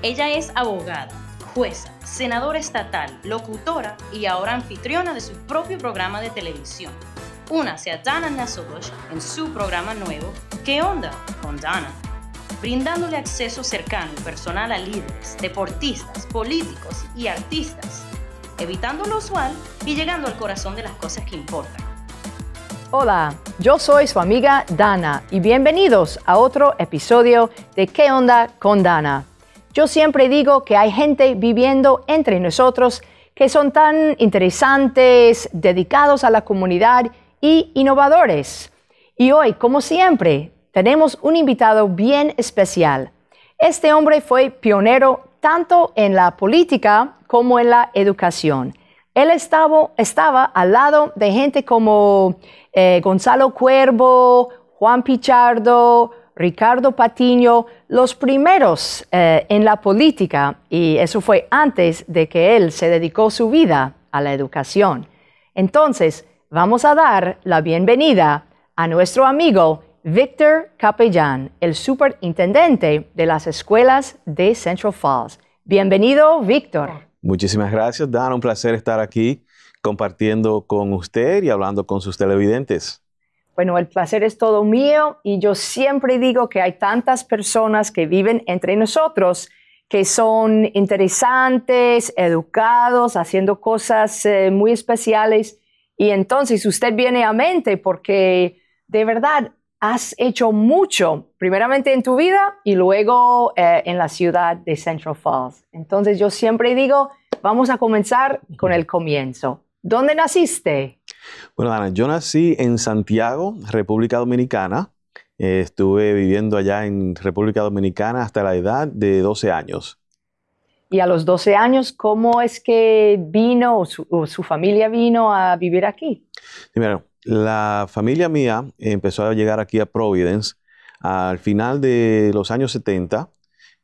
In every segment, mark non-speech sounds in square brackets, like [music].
Ella es abogada, jueza, senadora estatal, locutora y ahora anfitriona de su propio programa de televisión. Únase a Dana Nasobosh en su programa nuevo ¿Qué onda con Dana? Brindándole acceso cercano y personal a líderes, deportistas, políticos y artistas, evitando lo usual y llegando al corazón de las cosas que importan. Hola, yo soy su amiga Dana y bienvenidos a otro episodio de ¿Qué onda con Dana? Yo siempre digo que hay gente viviendo entre nosotros que son tan interesantes, dedicados a la comunidad y innovadores. Y hoy, como siempre, tenemos un invitado bien especial. Este hombre fue pionero tanto en la política como en la educación. Él estaba, al lado de gente como eh, Gonzalo Cuervo, Juan Pichardo, Ricardo Patiño, los primeros eh, en la política, y eso fue antes de que él se dedicó su vida a la educación. Entonces, vamos a dar la bienvenida a nuestro amigo Víctor Capellán, el superintendente de las escuelas de Central Falls. Bienvenido, Víctor. Muchísimas gracias, Dan. Un placer estar aquí compartiendo con usted y hablando con sus televidentes. Bueno, el placer es todo mío y yo siempre digo que hay tantas personas que viven entre nosotros que son interesantes, educados, haciendo cosas eh, muy especiales. Y entonces usted viene a mente porque de verdad has hecho mucho, primeramente en tu vida y luego eh, en la ciudad de Central Falls. Entonces yo siempre digo, vamos a comenzar con el comienzo. ¿Dónde naciste? Bueno, Ana, yo nací en Santiago, República Dominicana. Eh, estuve viviendo allá en República Dominicana hasta la edad de 12 años. Y a los 12 años, ¿cómo es que vino o su, familia vino a vivir aquí? Primero, la familia mía empezó a llegar aquí a Providence al final de los años 70.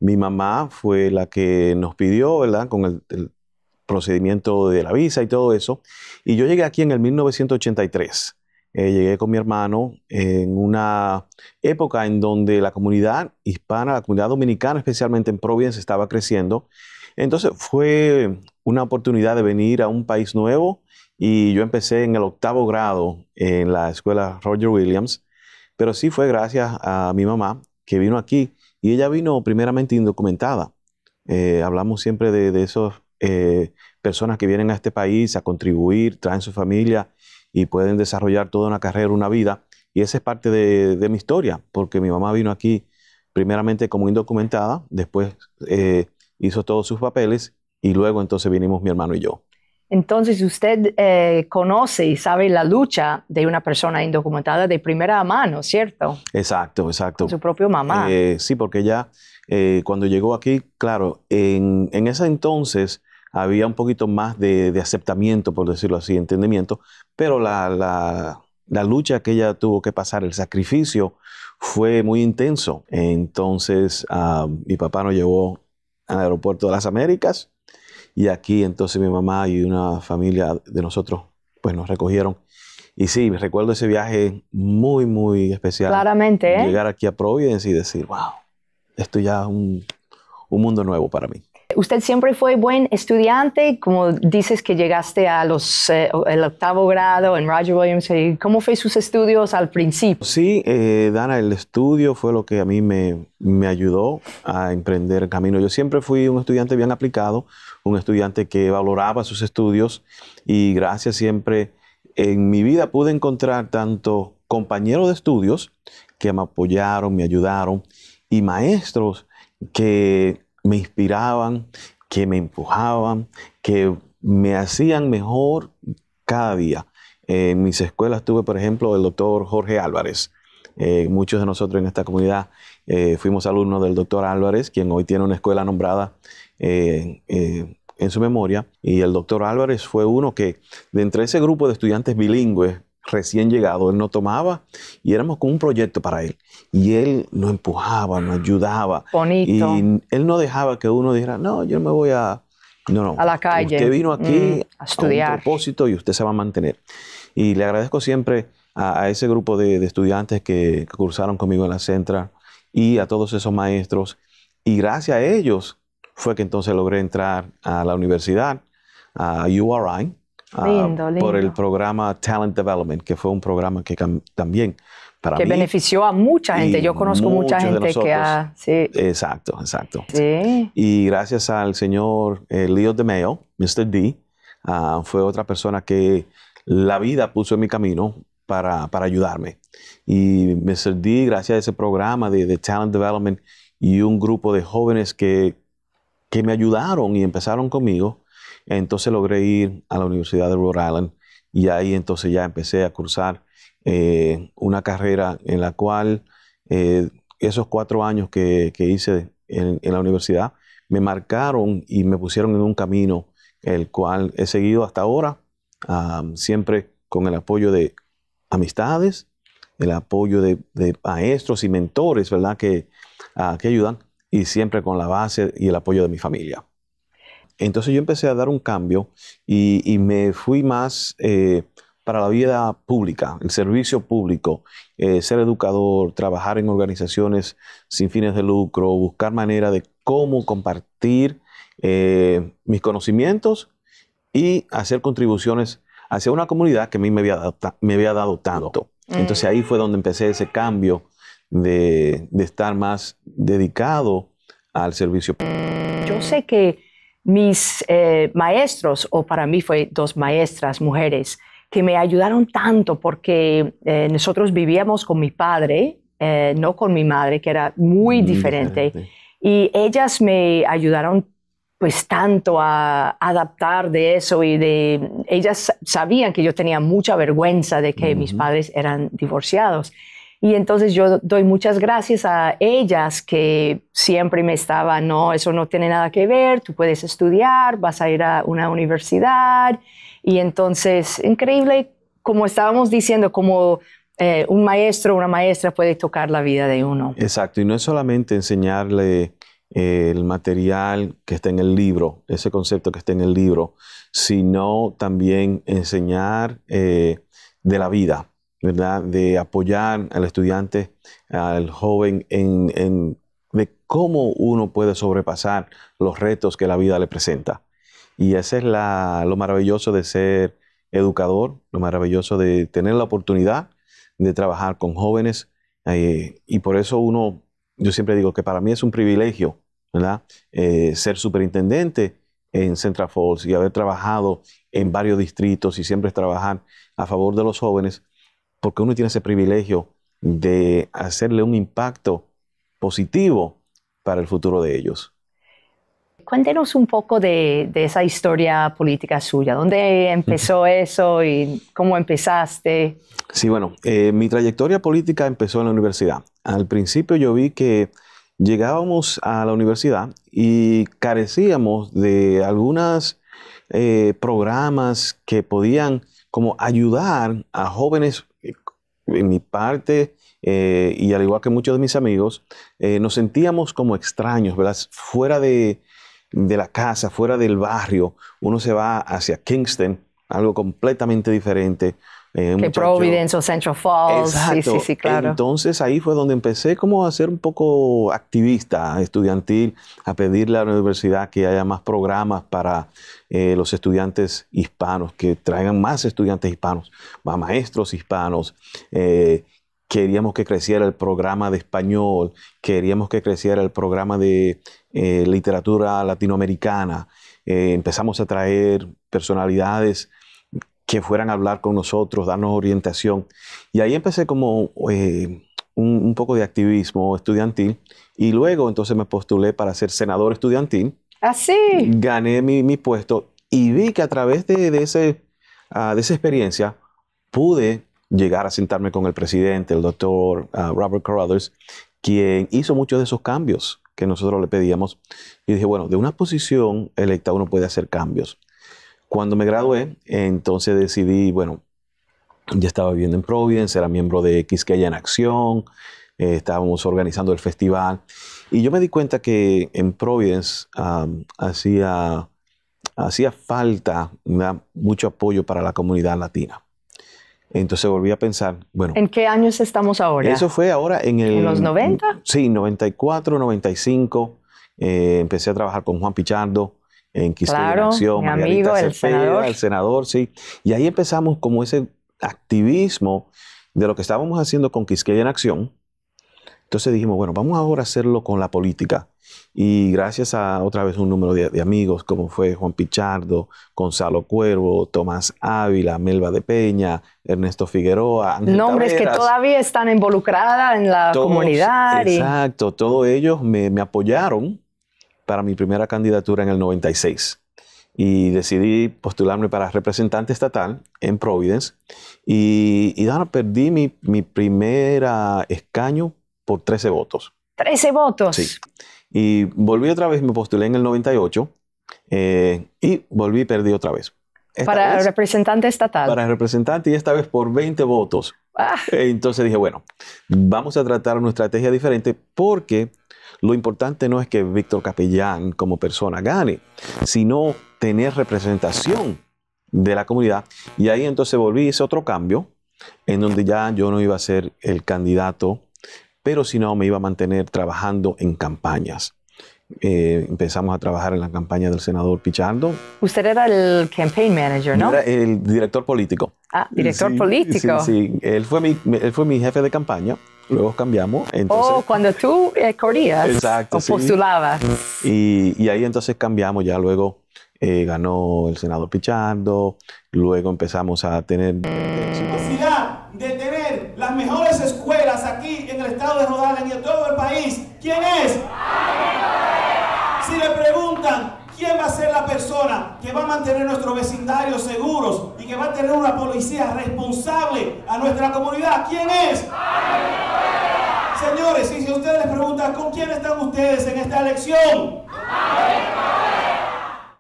Mi mamá fue la que nos pidió, ¿verdad? Con el procedimiento de la visa y todo eso. Y yo llegué aquí en el 1983. Eh, llegué con mi hermano en una época en donde la comunidad hispana, la comunidad dominicana, especialmente en Providence, estaba creciendo. Entonces fue una oportunidad de venir a un país nuevo y yo empecé en el octavo grado en la escuela Roger Williams, pero sí fue gracias a mi mamá que vino aquí y ella vino primeramente indocumentada. Eh, hablamos siempre de, de esos eh, personas que vienen a este país a contribuir, traen su familia y pueden desarrollar toda una carrera, una vida. Y esa es parte de, mi historia, porque mi mamá vino aquí primeramente como indocumentada, después eh, hizo todos sus papeles y luego entonces vinimos mi hermano y yo. Entonces usted eh, conoce y sabe la lucha de una persona indocumentada de primera mano, ¿cierto? Exacto, exacto. su propia mamá. sí, porque ya cuando llegó aquí, claro, en, en, ese entonces había un poquito más de, de aceptamiento, por decirlo así, entendimiento, pero la, lucha que ella tuvo que pasar, el sacrificio, fue muy intenso. Entonces ah, mi papá nos llevó al aeropuerto de las Américas y aquí entonces mi mamá y una familia de nosotros pues nos recogieron y sí, me recuerdo ese viaje muy, muy especial. Claramente, ¿eh? Llegar aquí a Providence y decir, wow, esto ya es un mundo nuevo para mí. Usted siempre fue buen estudiante, como dices que llegaste a los, eh, octavo grado en Roger Williams. ¿Cómo fue sus estudios al principio? Sí, eh, Dana, el estudio fue lo que a mí me, me ayudó a emprender el camino. Yo siempre fui un estudiante bien aplicado, un estudiante que valoraba sus estudios y gracias siempre en mi vida pude encontrar tanto compañeros de estudios que me apoyaron, me ayudaron y maestros que me inspiraban, que me empujaban, que me hacían mejor cada día. en mis escuelas tuve, por ejemplo, el doctor Jorge Álvarez. Eh, muchos de nosotros en esta comunidad eh, fuimos alumnos del doctor Álvarez, quien hoy tiene una escuela nombrada eh, en su memoria. Y el doctor Álvarez fue uno que, de entre ese grupo de estudiantes bilingües recién llegado, él no tomaba y éramos con un proyecto para él. Y él nos empujaba, nos ayudaba. Bonito. Y él no dejaba que uno dijera, no, yo me voy a... No, no. A la calle. Usted vino mm, aquí a estudiar. A propósito y usted se va a mantener. Y le agradezco siempre a, ese grupo de, estudiantes que, que, cursaron conmigo en la Centra y a todos esos maestros. Y gracias a ellos fue que entonces logré entrar a la universidad, a URI, Ah, por el programa Talent Development, que fue un programa que también para que benefició a mucha gente. Yo conozco mucha gente que ha... Sí. Exacto, exacto. Y gracias al señor eh, Leo Leo Mayo, Mr. D, ah, fue otra persona que la vida puso en mi camino para, para ayudarme. Y Mr. D, gracias a ese programa de, de Talent Development y un grupo de jóvenes que, que me ayudaron y empezaron conmigo, entonces logré ir a la Universidad de Rhode Island y ahí entonces ya empecé a cursar eh, una carrera en la cual eh, esos cuatro años que, hice en, la universidad me marcaron y me pusieron en un camino el cual he seguido hasta ahora, siempre con el apoyo de amistades, el apoyo de, maestros y mentores, ¿verdad? Que, ah, que ayudan y siempre con la base y el apoyo de mi familia. Entonces yo empecé a dar un cambio y, me fui más eh, para la vida pública, el servicio público, eh, ser educador, trabajar en organizaciones sin fines de lucro, buscar manera de cómo compartir eh, mis conocimientos y hacer contribuciones hacia una comunidad que a mí me había, dado, me había tanto. Mm. Entonces ahí fue donde empecé ese cambio de, de estar más dedicado al servicio público. Yo sé que mis eh, maestros, o para mí fue dos maestras mujeres, que me ayudaron tanto porque eh, nosotros vivíamos con mi padre, eh, no con mi madre, que era muy, diferente. Y ellas me ayudaron pues tanto a adaptar de eso y de ellas sabían que yo tenía mucha vergüenza de que mis padres eran divorciados y entonces yo doy muchas gracias a ellas que siempre me estaban, no, eso no tiene nada que ver, tú puedes estudiar, vas a ir a una universidad. Y entonces, increíble, como estábamos diciendo, como eh, un maestro, o una maestra puede tocar la vida de uno. Exacto, y no es solamente enseñarle eh, el material que está en el libro, ese concepto que está en el libro, sino también enseñar eh, de la vida de apoyar al estudiante, al joven en, en de cómo uno puede sobrepasar los retos que la vida le presenta. Y ese es la, lo maravilloso de ser educador, lo maravilloso de tener la oportunidad de trabajar con jóvenes. Eh, y por eso uno, yo siempre digo que para mí es un privilegio, ¿verdad? Eh, ser superintendente en Central Falls y haber trabajado en varios distritos y siempre trabajar a favor de los jóvenes porque uno tiene ese privilegio de hacerle un impacto positivo para el futuro de ellos. Cuéntenos un poco de, esa historia política suya, dónde empezó eso y cómo empezaste. Sí, bueno, eh, mi trayectoria política empezó en la universidad. Al principio yo vi que llegábamos a la universidad y carecíamos de algunos eh, programas que podían como ayudar a jóvenes en mi parte eh, y al igual que muchos de mis amigos, eh, nos sentíamos como extraños, ¿verdad? Fuera de, la casa, fuera del barrio, uno se va hacia Kingston, algo completamente diferente. Eh, que Providence o Central Falls. Sí, sí, sí, claro. Entonces ahí fue donde empecé como a ser un poco activista estudiantil, a pedirle a la universidad que haya más programas para eh, los estudiantes hispanos, que traigan más estudiantes hispanos, más maestros hispanos. Eh, queríamos que creciera el programa de español, queríamos que creciera el programa de eh, literatura latinoamericana. empezamos a traer personalidades que fueran a hablar con nosotros, darnos orientación. Y ahí empecé como un, poco de activismo estudiantil y luego entonces me postulé para ser senador estudiantil Así. Ah, gané mi, mi, puesto y vi que a través de, de ese, ah, de esa experiencia pude llegar a sentarme con el presidente, el doctor ah, Robert Carruthers, quien hizo muchos de esos cambios que nosotros le pedíamos. Y dije, bueno, de una posición electa uno puede hacer cambios. Cuando me gradué, entonces decidí, bueno, ya estaba viviendo en Providence, era miembro de X que haya en Acción, eh, estábamos organizando el festival y yo me di cuenta que en Providence hacía, hacía falta mucho apoyo para la comunidad latina. Entonces volví a pensar, bueno. ¿En qué años estamos ahora? Eso fue ahora en el... ¿En los 90? Sí, 94, 95. Eh, empecé a trabajar con Juan Pichardo en Quisqueya claro, Acción, mi amigo, el senador. el senador, sí. Y ahí empezamos como ese activismo de lo que estábamos haciendo con Quisqueya en Acción, entonces dijimos, bueno, vamos ahora a hacerlo con la política. Y gracias a otra vez un número de, amigos, como fue Juan Pichardo, Gonzalo Cuervo, Tomás Ávila, Melba de Peña, Ernesto Figueroa. Nombres que todavía están involucradas en la comunidad. Exacto, todos ellos me, apoyaron para mi primera candidatura en el 96 y decidí postularme para representante estatal en Providence y, perdí mi, mi primera escaño por 13 votos. 13 votos. Sí. Y volví otra vez, me postulé en el 98 eh, y volví y perdí otra vez. para el representante estatal. Para representante y esta vez por 20 votos. Ah. Eh, entonces dije, bueno, vamos a tratar una estrategia diferente porque lo importante no es que Víctor Capellán como persona gane, sino tener representación de la comunidad. Y ahí entonces volví, hice otro cambio en donde ya yo no iba a ser el candidato pero si no me iba a mantener trabajando en campañas. Eh, empezamos a trabajar en la campaña del senador Pichardo. Usted era el campaign manager, ¿no? era el director político. Ah, director político. Sí, Él fue, mi, fue mi jefe de campaña. Luego cambiamos. oh, cuando tú eh, corrías o postulabas. Y, y, ahí entonces cambiamos. Ya luego eh, ganó el senador Pichardo. Luego empezamos a tener. La de tener las mejores escuelas quién es? Si le preguntan, ¿quién va a ser la persona que va a mantener nuestros vecindario seguros y que va a tener una policía responsable a nuestra comunidad? ¿Quién es? Señores, y si ustedes les preguntan, ¿con quién están ustedes en esta elección?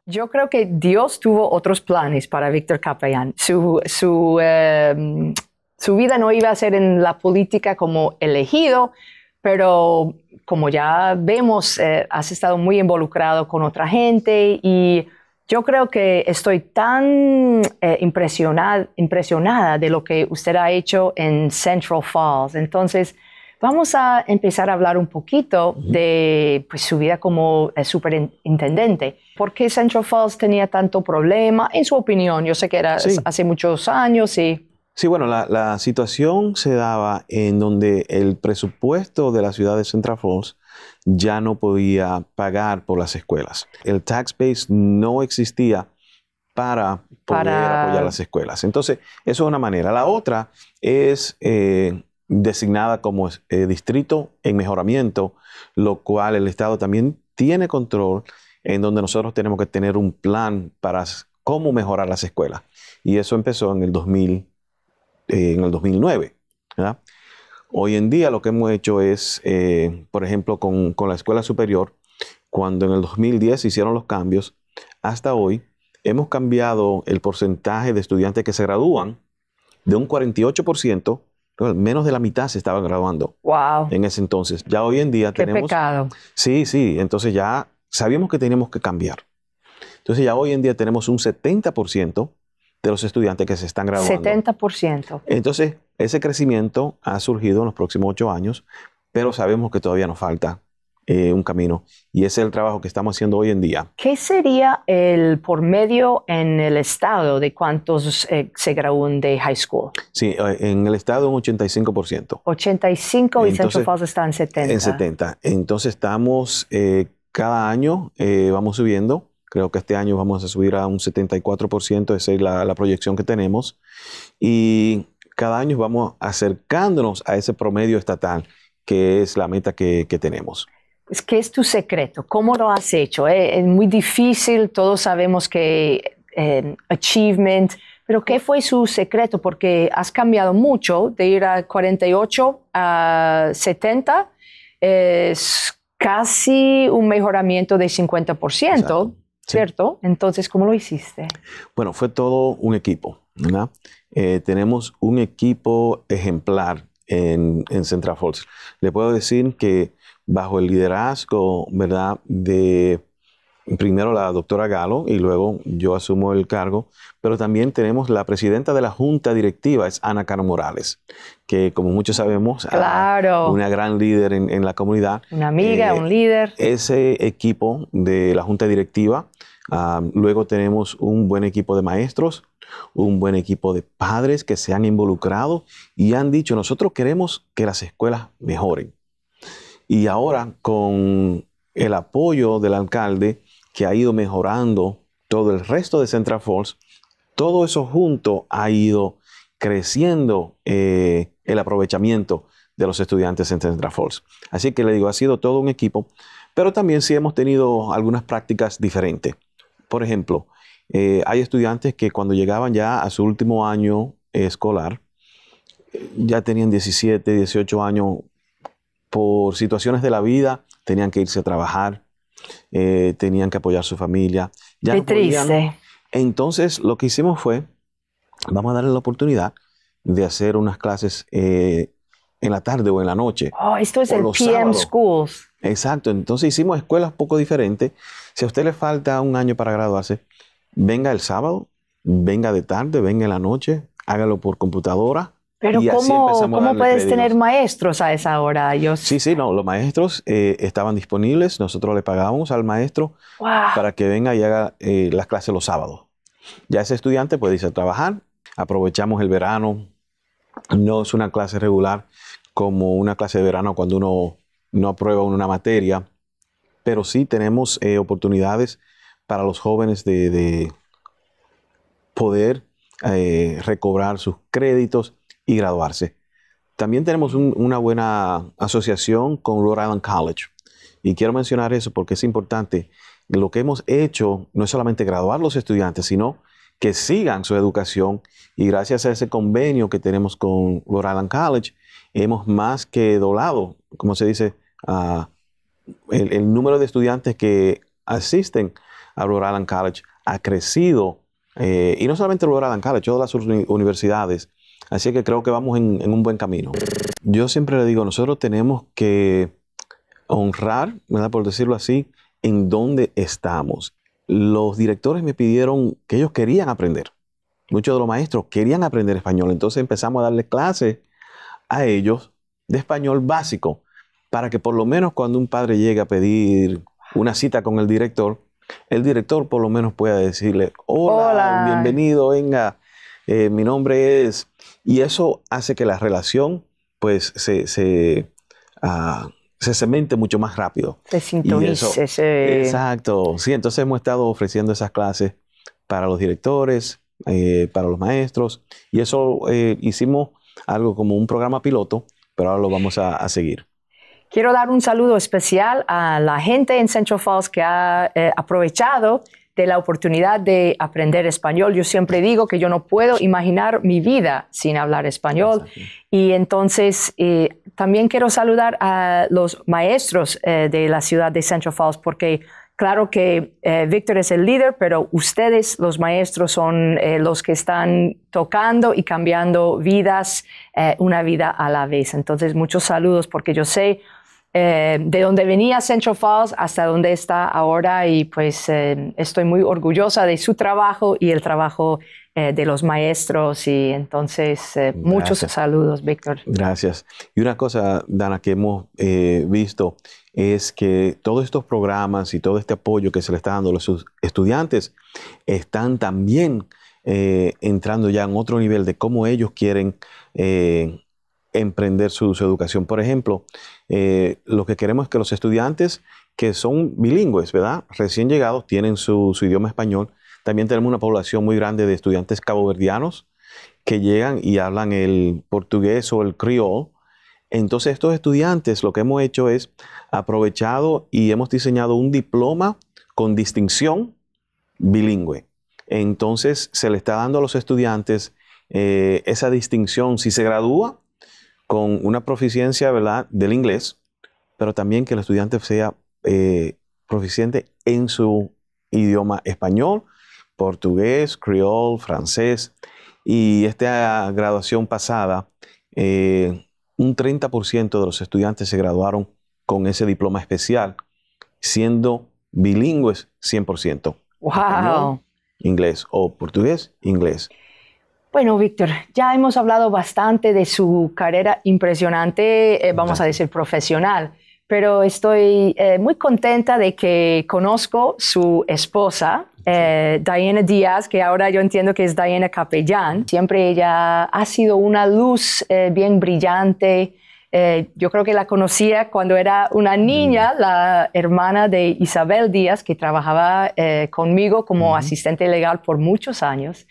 Yo creo que Dios tuvo otros planes para Víctor Capellán. Su, su, eh, su vida no iba a ser en la política como elegido, pero como ya vemos, eh, has estado muy involucrado con otra gente y yo creo que estoy tan eh, impresionada, impresionada de lo que usted ha hecho en Central Falls. Entonces, vamos a empezar a hablar un poquito de pues, su vida como eh, superintendente. ¿Por qué Central Falls tenía tanto problema? En su opinión, yo sé que era hace muchos años y... Sí, bueno, la, situación se daba en donde el presupuesto de la ciudad de Central Falls ya no podía pagar por las escuelas. El tax base no existía para poder apoyar las escuelas. Entonces, eso es una manera. La otra es eh, designada como eh, distrito en mejoramiento, lo cual el Estado también tiene control, en donde nosotros tenemos que tener un plan para cómo mejorar las escuelas. Y eso empezó en el 2000. Eh, en el 2009. Hoy en día lo que hemos hecho es, eh, por ejemplo, con, la escuela superior, cuando en el 2010 se hicieron los cambios, hasta hoy hemos cambiado el porcentaje de estudiantes que se gradúan de un 48%, menos de la mitad se estaban graduando wow. en ese entonces. Ya hoy en día Qué tenemos... Sí, sí, entonces ya sabíamos que teníamos que cambiar. Entonces ya hoy en día tenemos un 70% de los estudiantes que se están graduando. 70%. Entonces, ese crecimiento ha surgido en los próximos ocho años, pero sabemos que todavía nos falta eh, un camino y ese es el trabajo que estamos haciendo hoy en día. ¿Qué sería el por medio en el estado de cuántos eh, se gradúan de high school? Sí, eh, en el estado un 85%. 85 y Entonces, Central está en 70. En 70. Entonces estamos cada año, vamos subiendo Creo que este año vamos a subir a un 74%, esa es la, proyección que tenemos. Y cada año vamos acercándonos a ese promedio estatal, que es la meta que, tenemos. Es que es tu secreto, ¿cómo lo has hecho? Eh, es muy difícil, todos sabemos que eh, achievement, pero ¿qué fue su secreto? Porque has cambiado mucho de ir a 48 a 70, es casi un mejoramiento de 50%. ¿cierto? Entonces, ¿cómo lo hiciste? Bueno, fue todo un equipo, ¿verdad? Eh, tenemos un equipo ejemplar en, en Central Falls. Le puedo decir que bajo el liderazgo, ¿verdad? De primero la doctora Galo y luego yo asumo el cargo, pero también tenemos la presidenta de la junta directiva, es Ana Caro Morales que como muchos sabemos, ah, una gran líder en, en, la comunidad. Una amiga, eh, un líder. Ese equipo de la junta directiva. Ah, luego tenemos un buen equipo de maestros, un buen equipo de padres que se han involucrado y han dicho, nosotros queremos que las escuelas mejoren. Y ahora con el apoyo del alcalde que ha ido mejorando todo el resto de Central Falls, todo eso junto ha ido creciendo eh, el aprovechamiento de los estudiantes en Central Falls. Así que le digo, ha sido todo un equipo, pero también sí hemos tenido algunas prácticas diferentes. Por ejemplo, eh, hay estudiantes que cuando llegaban ya a su último año eh, escolar, ya tenían 17, 18 años, por situaciones de la vida, tenían que irse a trabajar, eh, tenían que apoyar a su familia. Ya triste. Entonces, lo que hicimos fue, vamos a darle la oportunidad de hacer unas clases eh, en la tarde o en la noche. Oh, esto es el PM Schools. Exacto, entonces hicimos escuelas poco diferentes. Si a usted le falta un año para graduarse, venga el sábado, venga de tarde, venga en la noche, hágalo por computadora. Pero ¿cómo, puedes tener maestros a esa hora? Yo sí, sí, no, los maestros eh, estaban disponibles, nosotros le pagábamos al maestro para que venga y haga eh, las clases los sábados. Ya ese estudiante puede irse a trabajar, aprovechamos el verano no es una clase regular como una clase de verano cuando uno no aprueba una materia, pero sí tenemos eh, oportunidades para los jóvenes de, poder eh, recobrar sus créditos y graduarse. También tenemos una buena asociación con Rhode Island College. Y quiero mencionar eso porque es importante. Lo que hemos hecho no es solamente graduar los estudiantes, sino que sigan su educación y gracias a ese convenio que tenemos con Rhode Island College, hemos más que doblado, como se dice, el, número de estudiantes que asisten a Rhode Island College ha crecido, eh, y no solamente Rhode Island College, todas las universidades. Así que creo que vamos en, un buen camino. Yo siempre le digo, nosotros tenemos que honrar, ¿verdad? por decirlo así, en dónde estamos los directores me pidieron que ellos querían aprender. Muchos de los maestros querían aprender español. Entonces empezamos a darle clases a ellos de español básico para que por lo menos cuando un padre llegue a pedir una cita con el director, el director por lo menos pueda decirle, hola, bienvenido, venga, eh, mi nombre es... Y eso hace que la relación pues se, se, ah, se cemente mucho más rápido. Te Exacto, sí, entonces hemos estado ofreciendo esas clases para los directores, eh, para los maestros, y eso eh, hicimos algo como un programa piloto, pero ahora lo vamos a, seguir. Quiero dar un saludo especial a la gente en Central Falls que ha eh, aprovechado de la oportunidad de aprender español. Yo siempre digo que yo no puedo imaginar mi vida sin hablar español. Y entonces eh, también quiero saludar a los maestros eh, de la ciudad de Central Falls porque claro que eh, Víctor es el líder, pero ustedes, los maestros, son los que están tocando y cambiando vidas, una vida a la vez. Entonces, muchos saludos porque yo sé eh, de donde venía Central Falls hasta donde está ahora y pues eh, estoy muy orgullosa de su trabajo y el trabajo eh, de los maestros y entonces muchos saludos, Víctor. Gracias. Y una cosa, Dana, que hemos visto es que todos estos programas y todo este apoyo que se le está dando a los estudiantes están también entrando ya en otro nivel de cómo ellos quieren emprender su, educación. Por ejemplo, eh, lo que queremos es que los estudiantes que son bilingües, ¿verdad? Recién llegados, tienen su, idioma español. También tenemos una población muy grande de estudiantes caboverdianos que llegan y hablan el portugués o el criol. Entonces estos estudiantes lo que hemos hecho es aprovechado y hemos diseñado un diploma con distinción bilingüe. Entonces se le está dando a los estudiantes eh, esa distinción. Si se gradúa, con una proficiencia ¿verdad? del inglés, pero también que el estudiante sea eh, proficiente en su idioma español, portugués, criol, francés. Y esta graduación pasada, eh, un 30% de los estudiantes se graduaron con ese diploma especial, siendo bilingües 100%. ¡Wow! inglés o portugués, inglés. Bueno, Víctor, ya hemos hablado bastante de su carrera impresionante, eh, vamos a decir profesional, pero estoy eh, muy contenta de que conozco su esposa, eh, Diana Díaz, que ahora yo entiendo que es Diana Capellán. Siempre ella ha sido una luz bien brillante. yo creo que la conocía cuando era una mm. niña, la hermana de Isabel Díaz, que trabajaba conmigo como mm. asistente legal por muchos años.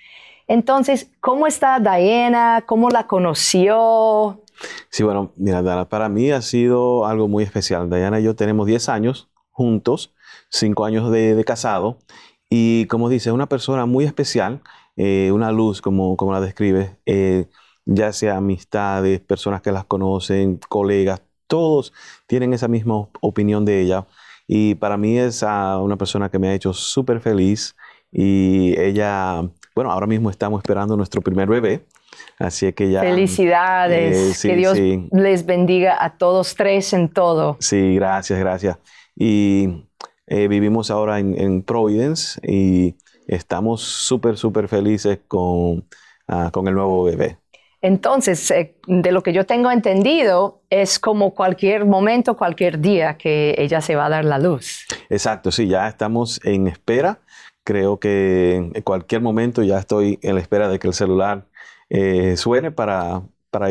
Entonces, ¿cómo está Diana? ¿Cómo la conoció? Sí, bueno, mira, para mí ha sido algo muy especial. Diana y yo tenemos 10 años juntos, 5 años de, casado, y como dice, es una persona muy especial, eh, una luz, como, como la describe, eh, ya sea amistades, personas que las conocen, colegas, todos tienen esa misma opinión de ella. Y para mí es una persona que me ha hecho súper feliz y ella bueno, ahora mismo estamos esperando nuestro primer bebé, así que ya... Felicidades, eh, que Dios les bendiga a todos tres en todo. Sí, gracias, gracias. Y eh, vivimos ahora en, Providence y estamos súper, súper felices con, ah, con el nuevo bebé. Entonces, eh, de lo que yo tengo entendido, es como cualquier momento, cualquier día que ella se va a dar la luz. Exacto, sí, ya estamos en espera Creo que en cualquier momento ya estoy en la espera de que el celular eh, suene para,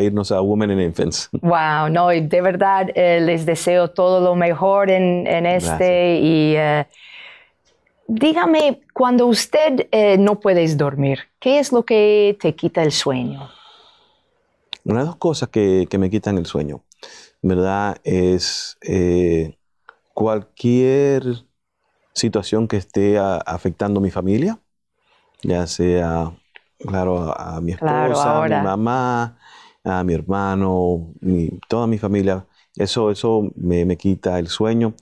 irnos a Women and Infants. [laughs] Wow, no, de verdad eh, les deseo todo lo mejor en, este y eh, dígame, cuando usted no puede dormir, ¿qué es lo que te quita el sueño? Una de las cosas que, que me quitan el sueño, ¿verdad? Es cualquier situación que esté ah, afectando a mi familia, ya sea, claro, a, mi esposa, a mi mamá, a mi hermano, toda mi familia. Eso, eso me, quita el sueño.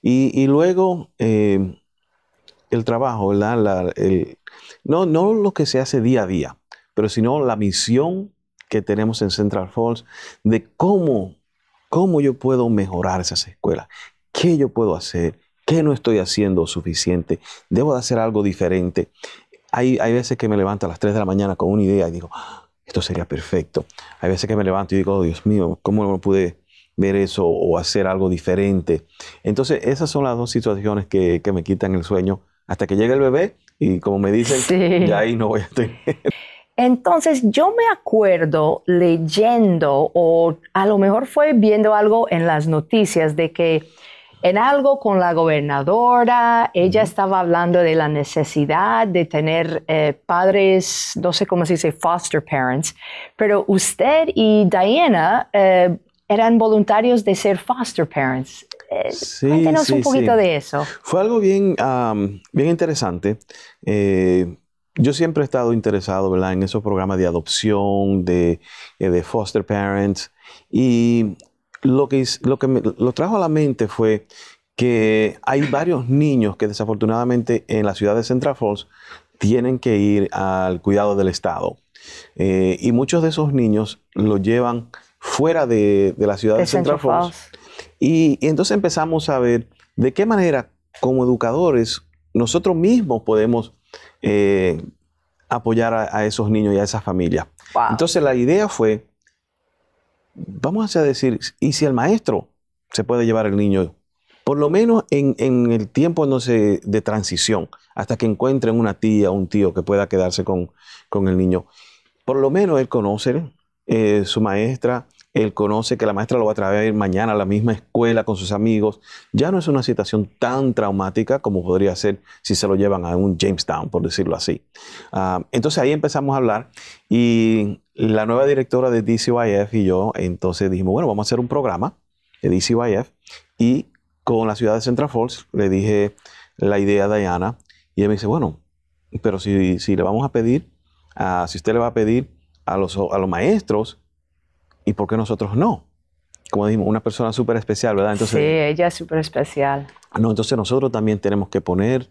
Y, luego eh, el trabajo, ¿verdad? no, no lo que se hace día a día, pero sino la misión que tenemos en Central Falls de cómo, cómo yo puedo mejorar esas escuelas, qué yo puedo hacer, ¿Qué no estoy haciendo suficiente? ¿Debo de hacer algo diferente? Hay, hay veces que me levanto a las 3 de la mañana con una idea y digo, ah, esto sería perfecto. Hay veces que me levanto y digo, oh, Dios mío, ¿cómo no pude ver eso o hacer algo diferente? Entonces, esas son las dos situaciones que, me quitan el sueño hasta que llegue el bebé y como me dicen, ya ahí no voy a tener. Entonces yo me acuerdo leyendo o a lo mejor fue viendo algo en las noticias de que en algo con la gobernadora, ella estaba hablando de la necesidad de tener eh, padres, no sé cómo se dice, foster parents, pero usted y Diana eh, eran voluntarios de ser foster parents. Eh, sí, cuéntenos un poquito de eso. Fue algo bien, bien interesante. yo siempre he estado interesado ¿verdad? en esos programas de adopción, de, de foster parents. Y lo que, lo que me, lo trajo a la mente fue que hay varios niños que desafortunadamente en la ciudad de Central Falls tienen que ir al cuidado del Estado. Eh, y muchos de esos niños los llevan fuera de, la ciudad de, Central, Falls. Y, entonces empezamos a ver de qué manera como educadores nosotros mismos podemos eh, apoyar a, esos niños y a esas familias. Entonces la idea fue vamos a decir, ¿y si el maestro se puede llevar el niño? Por lo menos en, el tiempo no de transición, hasta que encuentren una tía o un tío que pueda quedarse con, el niño. Por lo menos él conoce eh, su maestra, él conoce que la maestra lo va a traer mañana a la misma escuela con sus amigos. Ya no es una situación tan traumática como podría ser si se lo llevan a un Jamestown, por decirlo así. Ah, entonces ahí empezamos a hablar y la nueva directora de DCYF y yo entonces dijimos, bueno, vamos a hacer un programa de DCYF y con la ciudad de Central Falls le dije la idea a Diana y ella me dice, bueno, pero si, le vamos a pedir, si usted le va a pedir a los, a los maestros, ¿y por qué nosotros no? Como dijimos, una persona súper especial, ¿verdad? Entonces, sí, ella es súper especial. No, entonces nosotros también tenemos que poner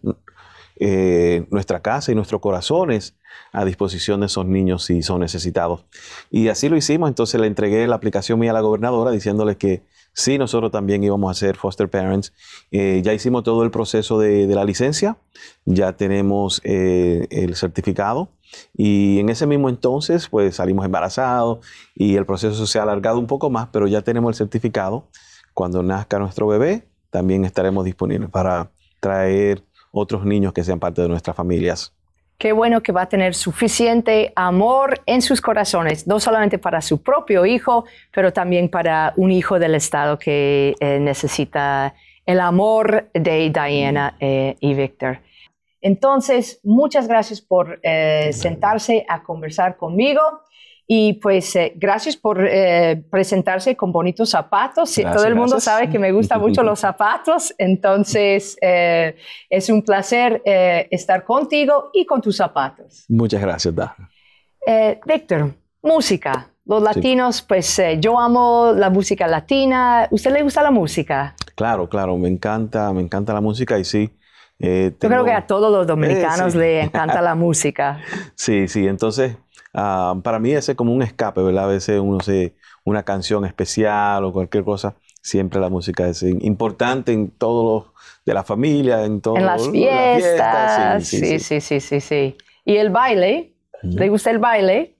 eh, nuestra casa y nuestros corazones a disposición de esos niños si son necesitados. Y así lo hicimos, entonces le entregué la aplicación mía a la gobernadora diciéndole que sí, nosotros también íbamos a ser foster parents. Eh, ya hicimos todo el proceso de, la licencia, ya tenemos eh, el certificado. Y en ese mismo entonces, pues salimos embarazados y el proceso se ha alargado un poco más, pero ya tenemos el certificado. Cuando nazca nuestro bebé, también estaremos disponibles para traer otros niños que sean parte de nuestras familias. Qué bueno que va a tener suficiente amor en sus corazones, no solamente para su propio hijo, pero también para un hijo del Estado que eh, necesita el amor de Diana eh, y Víctor. Entonces, muchas gracias por eh, sentarse a conversar conmigo y pues eh, gracias por eh, presentarse con bonitos zapatos. Todo el mundo sabe que me gustan mucho los zapatos, [laughs] entonces eh, es un placer estar contigo y con tus zapatos. Muchas gracias, Dafne. Víctor, música. Los latinos, pues yo amo la música latina. ¿Usted le gusta la música? Claro, claro, me encanta, me encanta la música y sí, Yo creo que a todos los dominicanos le encanta la música. [laughs] Sí, sí, entonces Ah, para mí ese es como un escape, ¿verdad? A veces uno se, una canción especial o cualquier cosa, siempre la música es importante en todo, de la familia, en todo. En las fiestas. Sí, sí, sí, sí, sí, ¿Y el baile? ¿Le gusta el baile?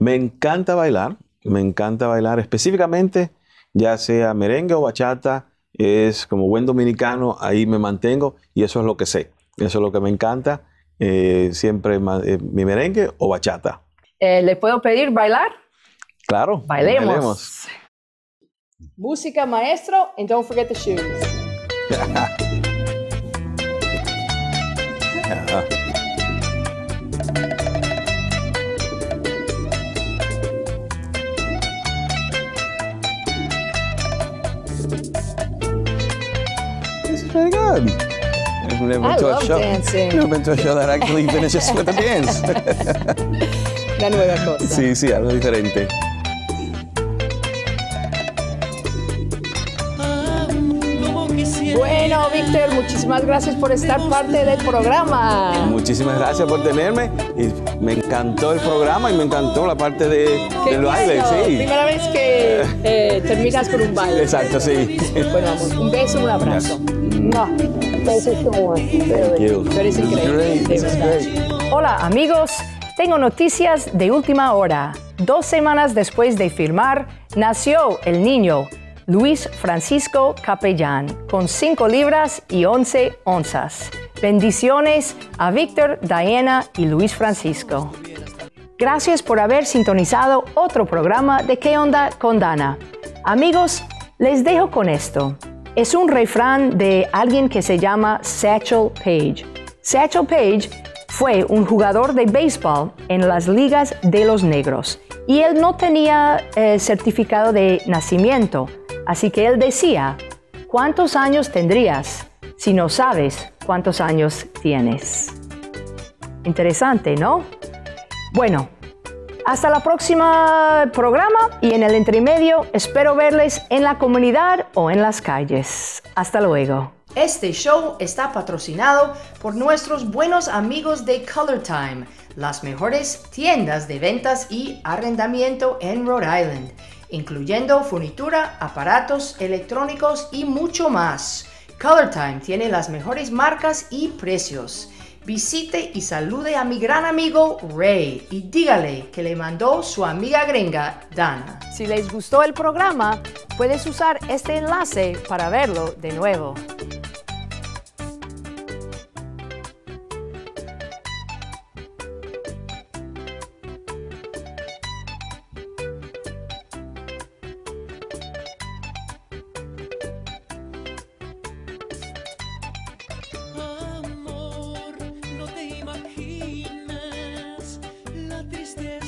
Me encanta bailar, me encanta bailar específicamente, ya sea merengue o bachata, es como buen dominicano, ahí me mantengo y eso es lo que sé, eso es lo que me encanta eh, siempre eh, mi merengue o bachata. Eh, ¿Le puedo pedir bailar? Claro. Bailemos. Música maestro and don't forget the shoes. I've never I taught show. Dancing. Never been to a show that actually finishes with a dance. La nueva cosa. Sí, sí, algo diferente. Hola Víctor, muchísimas gracias por estar parte del programa. Muchísimas gracias por tenerme. Y me encantó el programa y me encantó la parte del baile. Sí. Primera vez que eh, terminas con un baile. Exacto, sí. Bueno, un beso, un abrazo. Hola amigos, tengo noticias de última hora. Dos semanas después de firmar, nació el niño Luis Francisco Capellán, con 5 libras y 11 onzas. Bendiciones a Víctor, Diana y Luis Francisco. Gracias por haber sintonizado otro programa de ¿Qué onda con Dana? Amigos, les dejo con esto. Es un refrán de alguien que se llama Satchel Page. Satchel Page fue un jugador de béisbol en las ligas de los negros y él no tenía eh, certificado de nacimiento. Así que él decía, ¿cuántos años tendrías si no sabes cuántos años tienes? Interesante, ¿no? Bueno, hasta la próxima programa y en el entremedio espero verles en la comunidad o en las calles. Hasta luego. Este show está patrocinado por nuestros buenos amigos de Color Time, las mejores tiendas de ventas y arrendamiento en Rhode Island incluyendo furnitura, aparatos electrónicos y mucho más. Color Time tiene las mejores marcas y precios. Visite y salude a mi gran amigo Ray y dígale que le mandó su amiga gringa Dana. Si les gustó el programa, puedes usar este enlace para verlo de nuevo. stare